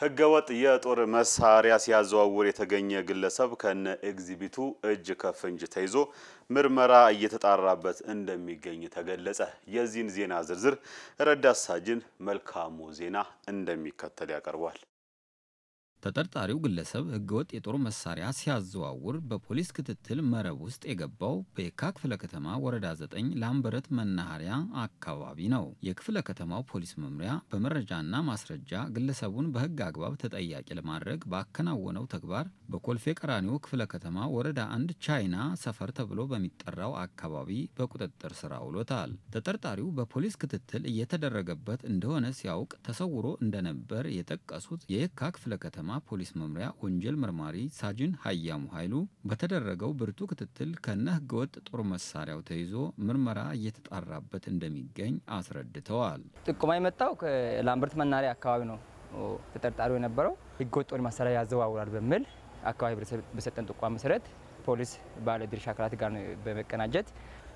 ህገወጥ የጦር መሳሪያ ሲያዘዋውር የተገኘ ግለሰብ ከነ ኤግዚቢቱ እጅ ከፍንጅ ተይዞ ምርመራ እየተጣራበት እንደሚገኝ ተገለጸ። የዚህን ዜና ዝርዝር ረዳት ሳጅን መልካሙ ዜና እንደሚከተል ያቀርቧል። ተጠርጣሪው ግለሰብ ህገወጥ የጦር መሳሪያ ሲያዘዋውር በፖሊስ ክትትል መረብ ውስጥ የገባው በየካ ክፍለ ከተማ ወረዳ 9 ላምበረት መናኸሪያ አካባቢ ነው። የክፍለ ከተማው ፖሊስ መምሪያ በመረጃና ማስረጃ ግለሰቡን በህግ አግባብ ተጠያቂ ለማድረግ ባከናወነው ተግባር በኮልፌ ቀራኒዮ ክፍለ ከተማ ወረዳ አንድ ቻይና ሰፈር ተብሎ በሚጠራው አካባቢ በቁጥጥር ስር አውሎታል። ተጠርጣሪው በፖሊስ ክትትል እየተደረገበት እንደሆነ ሲያውቅ ተሰውሮ እንደነበር የጠቀሱት የየካ ክፍለ ከተማ ፖሊስ መምሪያ ወንጀል መርማሪ ሳጅን ሀያሙ ኃይሉ በተደረገው ብርቱ ክትትል ከነ ህገወጥ ጦር መሳሪያው ተይዞ ምርመራ እየተጣራበት እንደሚገኝ አስረድተዋል። ጥቁማ የመጣው ላምበርት መናሪያ አካባቢ ነው ተጠርጣሪው የነበረው ህገወጥ ጦር መሳሪያ ያዘዋውራል በሚል አካባቢ በሰጠን ጥቋ መሰረት ፖሊስ ባለ ድርሻ አካላት ጋር በመቀናጀት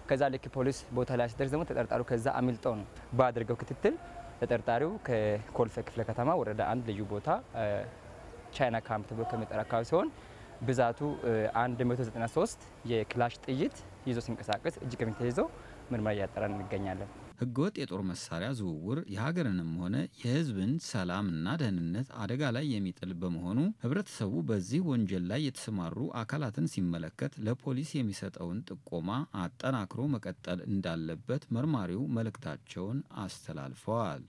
ከዛ ልክ ፖሊስ ቦታ ላይ ሲደርስ ደግሞ ተጠርጣሪው ከዛ አሚልጠው ነው ባደረገው ክትትል ተጠርጣሪው ከኮልፌ ክፍለ ከተማ ወረዳ አንድ ልዩ ቦታ ቻይና ካምፕ ተብሎ ከሚጠራ አካባቢ ሲሆን ብዛቱ 193 የክላሽ ጥይት ይዞ ሲንቀሳቀስ እጅ ከፍንጅ ተይዞ ምርመራ እያጠራን እንገኛለን። ህገወጥ የጦር መሳሪያ ዝውውር የሀገርንም ሆነ የህዝብን ሰላምና ደህንነት አደጋ ላይ የሚጥል በመሆኑ ህብረተሰቡ በዚህ ወንጀል ላይ የተሰማሩ አካላትን ሲመለከት ለፖሊስ የሚሰጠውን ጥቆማ አጠናክሮ መቀጠል እንዳለበት መርማሪው መልእክታቸውን አስተላልፈዋል።